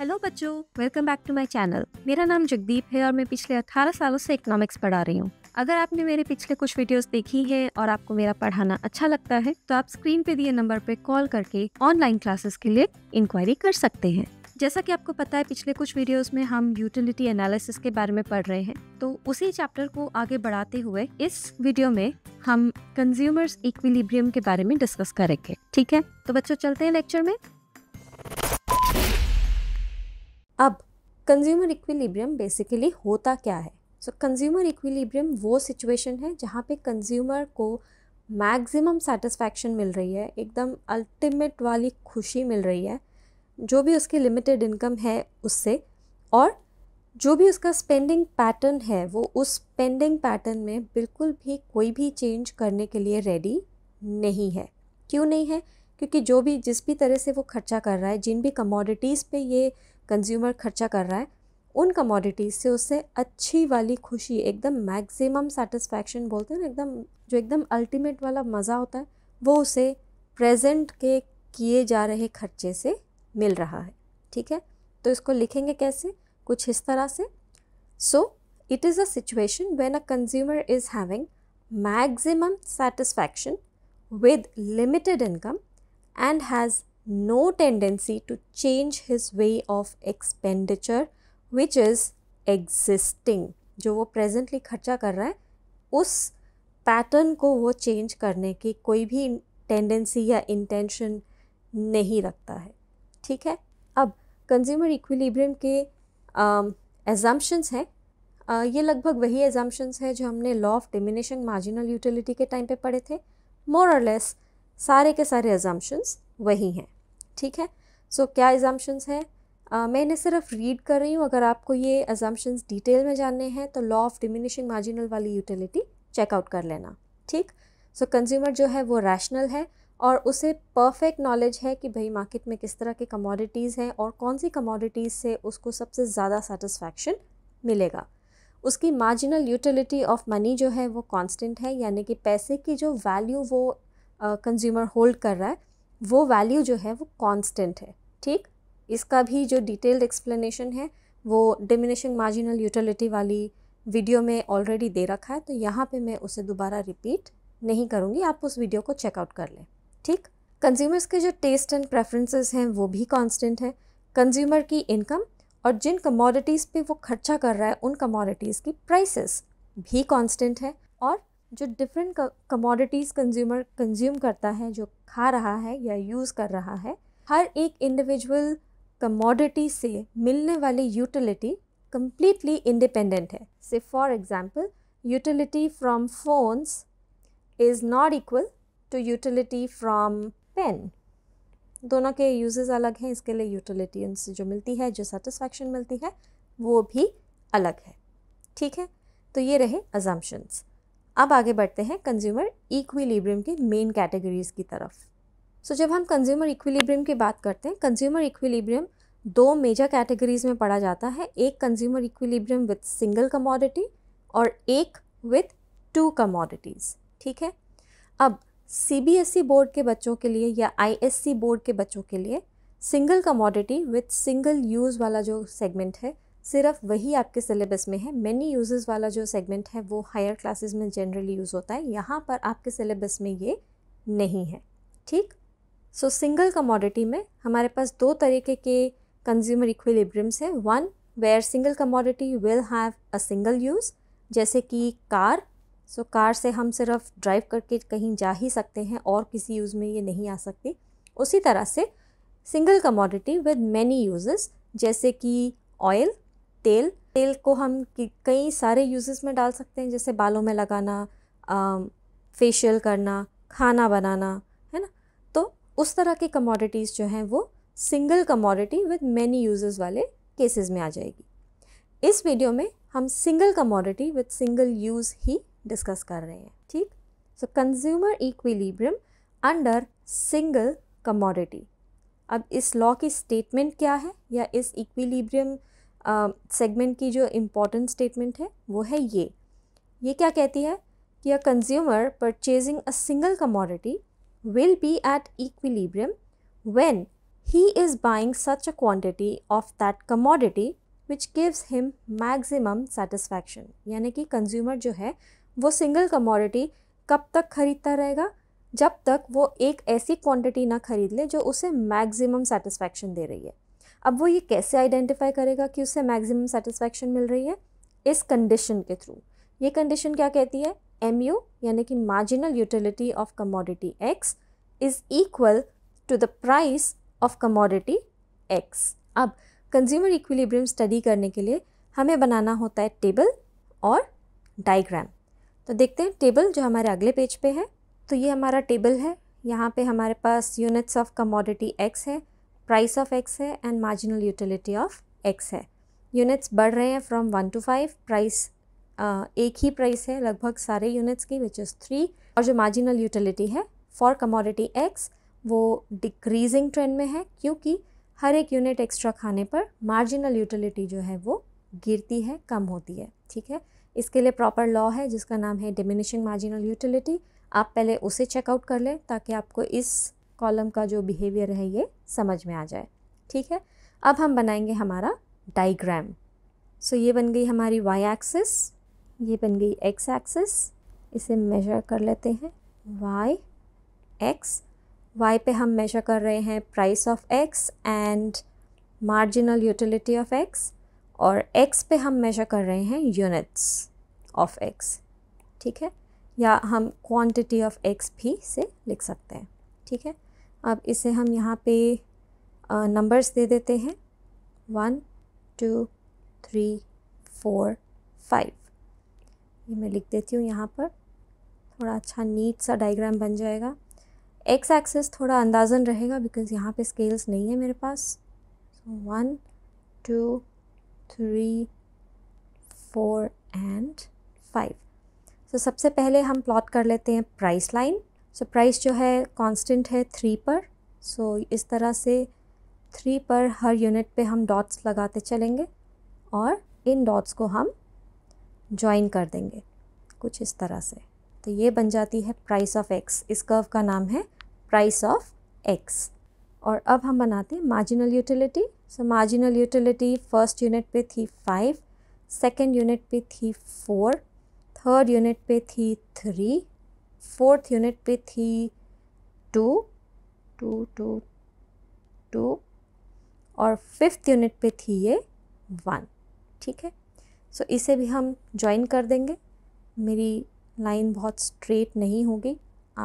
Hello बच्चों welcome back to my channel मेरा नाम जगदीप है और मैं पिछले 18 सालों से इकोनॉमिक्स पढ़ा रही हूँ अगर आपने मेरे पिछले कुछ वीडियोस देखी हैं और आपको मेरा पढ़ाना अच्छा लगता है तो आप स्क्रीन पे दिए नंबर पे कॉल करके ऑनलाइन क्लासेस के लिए इंक्वायरी कर सकते हैं जैसा कि आपको पता है पिछले कुछ वीडियोस में हम यूटिलिटी एनालिसिस के बारे में पढ़ रहे हैं तो उसी चैप्टर को आगे बढ़ाते हुए इस वीडियो में हम कंज्यूमर्स इक्विलिब्रियम के बारे में डिस्कस करेंगे ठीक है तो बच्चों चलते हैं लेक्चर में अब कंज्यूमर इक्विलिब्रियम बेसिकली होता क्या है सो कंज्यूमर इक्विलिब्रियम वो सिचुएशन है जहाँ पे कंज्यूमर को मैक्सिमम सेटिस्फैक्शन मिल रही है एकदम अल्टीमेट वाली खुशी मिल रही है जो भी उसकी लिमिटेड इनकम है उससे और जो भी उसका स्पेंडिंग पैटर्न है वो उस स्पेंडिंग पैटर्न में बिल्कुल भी कोई भी चेंज करने के लिए रेडी नहीं है क्यों नहीं है क्योंकि जो भी जिस भी तरह से वो खर्चा कर रहा है जिन भी कमोडिटीज़ पे ये कंज्यूमर खर्चा कर रहा है उन कमोडिटीज़ से उससे अच्छी वाली खुशी एकदम मैक्सिमम सेटिस्फैक्शन बोलते हैं ना एकदम जो एकदम अल्टीमेट वाला मज़ा होता है वो उसे प्रेजेंट के किए जा रहे खर्चे से मिल रहा है ठीक है तो इसको लिखेंगे कैसे कुछ इस तरह से so it is a situation when a consumer is having maximum satisfaction with limited income and has no tendency to change his way of expenditure which is existing जो वो presently खर्चा कर रहा है उस pattern को वो change करने की कोई भी tendency या intention नहीं रखता है ठीक है अब consumer equilibrium के uh, assumptions हैं Uh, ये लगभग वही assumptions हैं जो हमने law of diminishing marginal utility के time पे पढ़े थे more or less सारे के सारे assumptions वही हैं ठीक है सो so, क्या एजम्पन्स हैं uh, मैं इन्हें सिर्फ रीड कर रही हूँ अगर आपको ये एजम्पन्स डिटेल में जानने हैं तो लॉ ऑफ डिमिनिशिंग मार्जिनल वाली यूटिलिटी चेकआउट कर लेना ठीक सो कंज्यूमर जो है वो रैशनल है और उसे परफेक्ट नॉलेज है कि भाई मार्केट में किस तरह के कमोडिटीज़ हैं और कौन सी कमोडिटीज़ से उसको सबसे ज़्यादा सेटिस्फैक्शन मिलेगा उसकी मार्जिनल यूटिलिटी ऑफ मनी जो है वो कांस्टेंट है यानी कि पैसे की जो वैल्यू वो कंज्यूमर uh, होल्ड कर रहा है वो वैल्यू जो है वो कांस्टेंट है ठीक इसका भी जो डिटेल्ड एक्सप्लेनेशन है वो डिमिनिशिंग मार्जिनल यूटिलिटी वाली वीडियो में ऑलरेडी दे रखा है तो यहाँ पे मैं उसे दोबारा रिपीट नहीं करूँगी आप उस वीडियो को चेकआउट कर लें ठीक कंज्यूमर्स के जो टेस्ट एंड प्रेफरेंसेस हैं वो भी कांस्टेंट है कंज्यूमर की इनकम और जिन कमोडिटीज़ पे वो खर्चा कर रहा है उन कमोडिटीज़ की प्राइसेस भी कांस्टेंट है और जो डिफरेंट कमोडिटीज़ कंज्यूमर कंज्यूम करता है जो खा रहा है या यूज़ कर रहा है हर एक इंडिविजुअल कमोडिटी से मिलने वाली यूटिलिटी कम्प्लीटली इंडिपेंडेंट है से for example utility from phones is not equal to utility from pen दोनों के यूज़ अलग हैं इसके लिए यूटिलिटी उनसे जो मिलती है जो सेटिस्फैक्शन मिलती है वो भी अलग है ठीक है तो ये रहे अजम्पन्स अब आगे बढ़ते हैं कंज्यूमर इक्विलिब्रियम के मेन कैटेगरीज की तरफ सो so, जब हम कंज्यूमर इक्विलिब्रियम की बात करते हैं कंज्यूमर इक्विलिब्रियम दो मेजर कैटेगरीज में पढ़ा जाता है एक consumer equilibrium with single commodity और एक विथ टू कमोडिटीज़ ठीक है अब सी बोर्ड e के बच्चों के लिए या आई बोर्ड e के बच्चों के लिए single commodity with single use वाला जो सेगमेंट है सिर्फ वही आपके सिलेबस में है मैनी यूजेस वाला जो सेगमेंट है वो हायर क्लासेस में जनरली यूज़ होता है यहाँ पर आपके सिलेबस में ये नहीं है ठीक सो सिंगल कमोडिटी में हमारे पास दो तरीके के कंज्यूमर इक्विलिब्रियम्स हैं one where single commodity will have a single use जैसे कि कार सो so, कार से हम सिर्फ ड्राइव करके कहीं जा ही सकते हैं और किसी यूज़ में ये नहीं आ सकती उसी तरह से single commodity with many uses जैसे कि ऑयल तेल तेल को हम कई सारे यूजेस में डाल सकते हैं जैसे बालों में लगाना फेशियल करना खाना बनाना है ना तो उस तरह की कमोडिटीज़ जो हैं वो single commodity with many uses वाले केसेस में आ जाएगी इस वीडियो में हम single commodity with single use ही डिस्कस कर रहे हैं ठीक so consumer equilibrium under single commodity अब इस लॉ की स्टेटमेंट क्या है या इस इक्विलिब्रियम सेगमेंट uh, की जो इम्पोर्टेंट स्टेटमेंट है वो है ये ये क्या कहती है कि a consumer purchasing a single commodity will be at equilibrium when he is buying such a quantity of that commodity which gives him maximum satisfaction यानी कि कंज्यूमर जो है वो सिंगल कमोडिटी कब तक खरीदता रहेगा जब तक वो एक ऐसी क्वांटिटी ना खरीद ले जो उसे मैक्सिमम सेटिस्फैक्शन दे रही है अब वो ये कैसे आइडेंटिफाई करेगा कि उससे मैक्सिमम सेटिस्फैक्शन मिल रही है इस कंडीशन के थ्रू ये कंडीशन क्या कहती है एम यू यानी कि marginal utility of commodity X is equal to the price of commodity X अब कंज्यूमर इक्विलिब्रियम स्टडी करने के लिए हमें बनाना होता है टेबल और डायग्राम तो देखते हैं टेबल जो हमारे अगले पेज पे है तो ये हमारा टेबल है यहाँ पे हमारे पास यूनिट्स ऑफ कमोडिटी एक्स है प्राइस ऑफ एक्स है and marginal utility of X है यूनिट्स बढ़ रहे हैं from one to five price एक ही प्राइस है लगभग सारे यूनिट्स की विच इज़ थ्री और जो मार्जिनल यूटिलिटी है फॉर कमोडिटी एक्स वो डिक्रीजिंग ट्रेंड में है क्योंकि हर एक यूनिट एक्स्ट्रा खाने पर मार्जिनल यूटिलिटी जो है वो गिरती है कम होती है ठीक है इसके लिए प्रॉपर लॉ है जिसका नाम है डिमिनिशिंग मार्जिनल यूटिलिटी आप पहले उसे चेकआउट कर लें ताकि आपको इस कॉलम का जो बिहेवियर है ये समझ में आ जाए ठीक है अब हम बनाएंगे हमारा डाइग्राम सो so, ये बन गई हमारी वाई एक्सिस ये बन गई एक्स एक्सिस इसे मेजर कर लेते हैं वाई एक्स वाई पे हम मेजर कर रहे हैं price of X and marginal utility of X और एक्स पे हम मेजर कर रहे हैं यूनिट्स ऑफ एक्स ठीक है या हम क्वांटिटी ऑफ एक्स भी से लिख सकते हैं ठीक है अब इसे हम यहाँ पे नंबर्स दे देते हैं one two three four five ये मैं लिख देती हूँ यहाँ पर थोड़ा अच्छा नीट सा डायग्राम बन जाएगा एक्स एक्सेस थोड़ा अंदाजन रहेगा बिकॉज़ यहाँ पे स्केल्स नहीं है मेरे पास so one two three four and five तो सबसे पहले हम प्लॉट कर लेते हैं price line so so, price जो है कांस्टेंट है थ्री पर सो so, इस तरह से थ्री पर हर यूनिट पे हम डॉट्स लगाते चलेंगे और इन डॉट्स को हम ज्वाइन कर देंगे कुछ इस तरह से तो ये बन जाती है प्राइस ऑफ एक्स इस कर्व का नाम है प्राइस ऑफ एक्स और अब हम बनाते हैं marginal utility so marginal utility first unit पे थी फाइव सेकेंड यूनिट पे थी फोर थर्ड यूनिट पे थी थ्री फोर्थ यूनिट पे थी टू टू टू टू और फिफ्थ यूनिट पे थी ये वन ठीक है सो so, इसे भी हम ज्वाइन कर देंगे मेरी लाइन बहुत स्ट्रेट नहीं होगी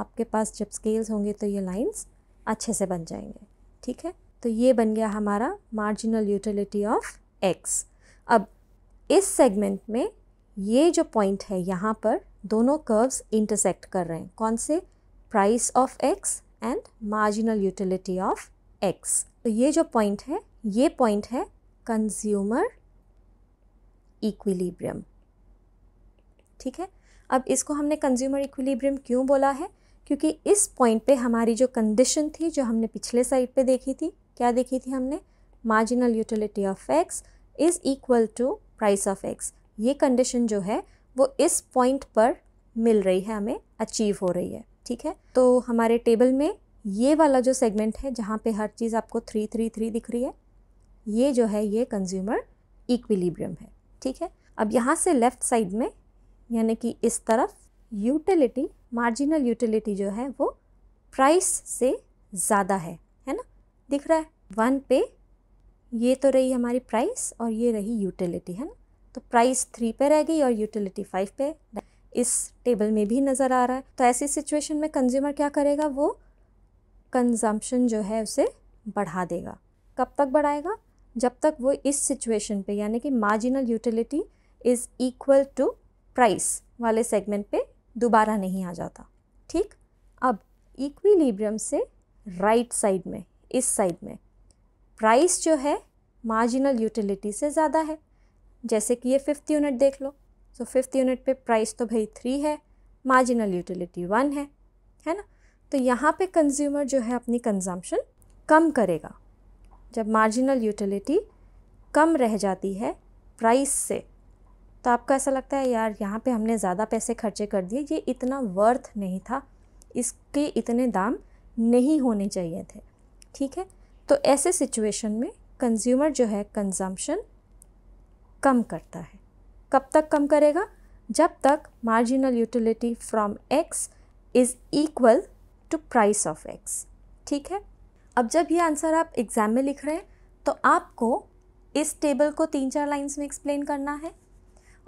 आपके पास जब स्केल्स होंगे तो ये लाइंस अच्छे से बन जाएंगे ठीक है तो ये बन गया हमारा मार्जिनल यूटिलिटी ऑफ एक्स अब इस सेगमेंट में ये जो पॉइंट है यहाँ पर दोनों कर्व्स इंटरसेक्ट कर रहे हैं कौन से price of X and marginal utility of X तो ये जो पॉइंट है ये पॉइंट है कंज्यूमर इक्विलिब्रियम ठीक है अब इसको हमने कंज्यूमर इक्विलिब्रियम क्यों बोला है क्योंकि इस पॉइंट पे हमारी जो कंडीशन थी जो हमने पिछले साइड पे देखी थी क्या देखी थी हमने marginal utility of X is equal to price of X ये कंडीशन जो है वो इस पॉइंट पर मिल रही है हमें अचीव हो रही है ठीक है तो हमारे टेबल में ये वाला जो सेगमेंट है जहाँ पे हर चीज़ आपको थ्री थ्री थ्री दिख रही है ये जो है ये कंज्यूमर इक्विलिब्रियम है ठीक है अब यहाँ से लेफ़्ट साइड में यानी कि इस तरफ यूटिलिटी मार्जिनल यूटिलिटी जो है वो प्राइस से ज़्यादा है है ना दिख रहा है वन पे ये तो रही हमारी प्राइस और ये रही यूटिलिटी है ना तो प्राइस थ्री पे रह गई और यूटिलिटी फाइव पे इस टेबल में भी नज़र आ रहा है तो ऐसी सिचुएशन में कंज्यूमर क्या करेगा वो कंजम्पशन जो है उसे बढ़ा देगा कब तक बढ़ाएगा जब तक वो इस सिचुएशन पे यानी कि marginal utility is equal to price वाले सेगमेंट पे दोबारा नहीं आ जाता ठीक अब इक्विलिब्रियम से राइट साइड में इस साइड में प्राइस जो है मार्जिनल यूटिलिटी से ज़्यादा है जैसे कि ये फिफ्थ यूनिट देख लो सो फिफ्थ यूनिट पे प्राइस तो भाई थ्री है मार्जिनल यूटिलिटी वन है है ना तो यहाँ पे कंज्यूमर जो है अपनी कंजम्पशन कम करेगा जब मार्जिनल यूटिलिटी कम रह जाती है प्राइस से तो आपको ऐसा लगता है यार यहाँ पे हमने ज़्यादा पैसे खर्चे कर दिए ये इतना वर्थ नहीं था इसके इतने दाम नहीं होने चाहिए थे ठीक है तो ऐसे सिचुएशन में कंज्यूमर जो है कंजम्पशन कम करता है कब तक कम करेगा जब तक marginal utility from X is equal to price of X ठीक है अब जब ये आंसर आप एग्ज़ाम में लिख रहे हैं तो आपको इस टेबल को तीन चार लाइंस में एक्सप्लेन करना है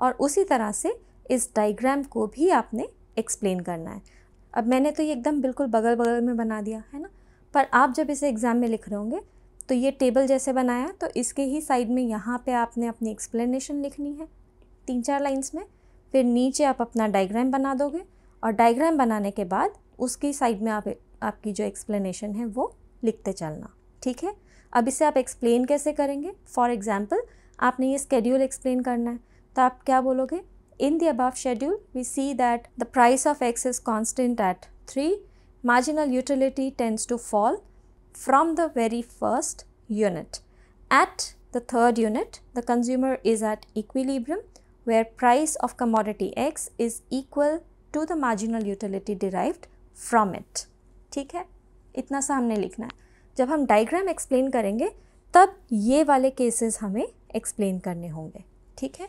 और उसी तरह से इस डायग्राम को भी आपने एक्सप्लेन करना है अब मैंने तो ये एकदम बिल्कुल बगल बगल में बना दिया है ना पर आप जब इसे एग्ज़ाम में लिख रहे होंगे तो ये टेबल जैसे बनाया तो इसके ही साइड में यहाँ पे आपने अपनी एक्सप्लेनेशन लिखनी है तीन चार लाइंस में फिर नीचे आप अपना डायग्राम बना दोगे और डायग्राम बनाने के बाद उसकी साइड में आप आपकी जो एक्सप्लेनेशन है वो लिखते चलना ठीक है अब इसे आप एक्सप्लेन कैसे करेंगे फॉर एग्ज़ाम्पल आपने ये स्केड्यूल एक्सप्लेन करना है तो आप क्या बोलोगे in the above schedule we see that the price of X is constant at three marginal utility tends to fall from the very first unit. At the third unit, the consumer is at equilibrium where price of commodity X is equal to the marginal utility derived from it. ठीक है इतना सा हमने लिखना है जब हम diagram explain करेंगे तब ये वाले केसेस हमें एक्सप्लेन करने होंगे ठीक है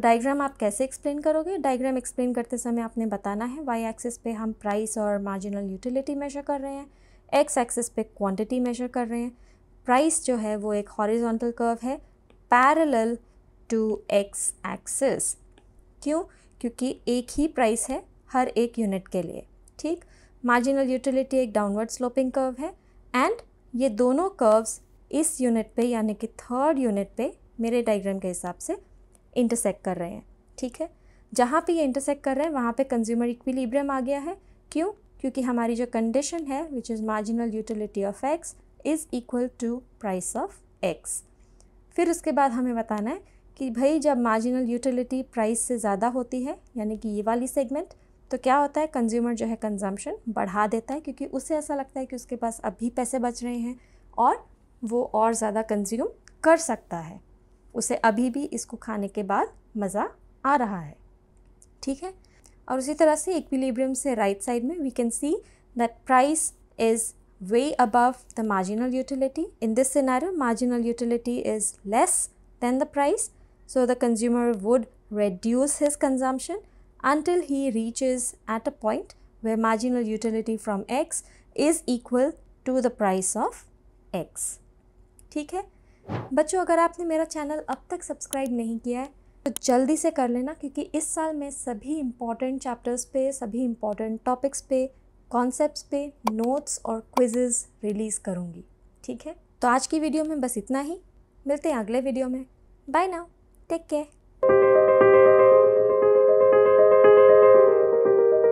डायग्राम आप कैसे एक्सप्लेन करोगे डायग्राम एक्सप्लेन करते समय आपने बताना है वाई एक्सिस पे हम प्राइस और मार्जिनल यूटिलिटी मेजर कर रहे हैं एक्स एक्सिस पे क्वांटिटी मेजर कर रहे हैं प्राइस जो है वो एक हॉरिजॉन्टल कर्व है पैरेलल टू एक्स एक्सिस क्यों क्योंकि एक ही प्राइस है हर एक यूनिट के लिए ठीक मार्जिनल यूटिलिटी एक डाउनवर्ड स्लोपिंग कर्व है एंड ये दोनों कर्व्स इस यूनिट पे यानी कि थर्ड यूनिट पे मेरे डायग्राम के हिसाब से इंटरसेक्ट कर रहे हैं ठीक है जहाँ पे ये इंटरसेक्ट कर रहे हैं वहाँ पे कंज्यूमर इक्विलिब्रियम आ गया है क्यों क्योंकि हमारी जो कंडीशन है which is marginal utility of X is equal to price of X फिर उसके बाद हमें बताना है कि भाई जब मार्जिनल यूटिलिटी प्राइस से ज़्यादा होती है यानी कि ये वाली सेगमेंट तो क्या होता है कंज्यूमर जो है कंजम्पशन बढ़ा देता है क्योंकि उसे ऐसा लगता है कि उसके पास अभी पैसे बच रहे हैं और वो और ज़्यादा कंज्यूम कर सकता है उसे अभी भी इसको खाने के बाद मज़ा आ रहा है ठीक है और उसी तरह से इक्विलिब्रियम से राइट साइड में we can see that price is way above the marginal utility in this scenario marginal utility is less than the price so the consumer would reduce his consumption until he reach is at a point where marginal utility from X is equal to the price of X ठीक है बच्चों अगर आपने मेरा channel अब तक subscribe नहीं किया है तो जल्दी से कर लेना क्योंकि इस साल मैं सभी इम्पॉर्टेंट चैप्टर्स पे सभी इम्पॉर्टेंट टॉपिक्स पे कॉन्सेप्ट्स पे नोट्स और क्विजेज़ रिलीज़ करूँगी ठीक है तो आज की वीडियो में बस इतना ही मिलते हैं अगले वीडियो में बाय नाउ टेक केयर